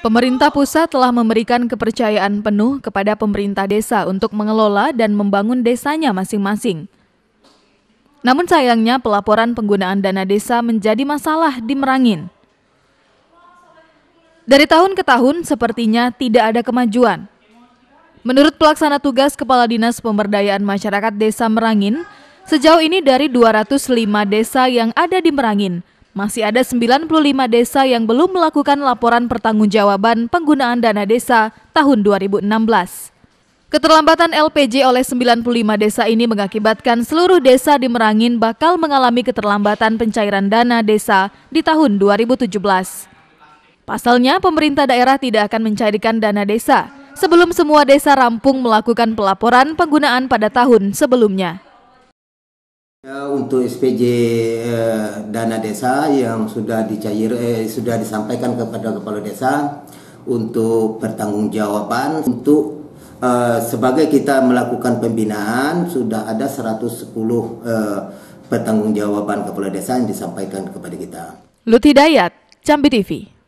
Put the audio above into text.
Pemerintah pusat telah memberikan kepercayaan penuh kepada pemerintah desa untuk mengelola dan membangun desanya masing-masing. Namun sayangnya pelaporan penggunaan dana desa menjadi masalah di Merangin. Dari tahun ke tahun sepertinya tidak ada kemajuan. Menurut pelaksana tugas Kepala Dinas Pemberdayaan Masyarakat Desa Merangin, sejauh ini dari 205 desa yang ada di Merangin, masih ada 95 desa yang belum melakukan laporan pertanggungjawaban penggunaan dana desa tahun 2016. Keterlambatan LPG oleh 95 desa ini mengakibatkan seluruh desa di Merangin bakal mengalami keterlambatan pencairan dana desa di tahun 2017. Pasalnya, pemerintah daerah tidak akan mencairkan dana desa sebelum semua desa rampung melakukan pelaporan penggunaan pada tahun sebelumnya. Ya, untuk SPJ eh, dana desa yang sudah dicair eh, sudah disampaikan kepada kepala desa untuk pertanggungjawaban untuk eh, sebagai kita melakukan pembinaan sudah ada 110 eh, pertanggungjawaban kepala desa yang disampaikan kepada kita. Luti Dayat, Cambi TV.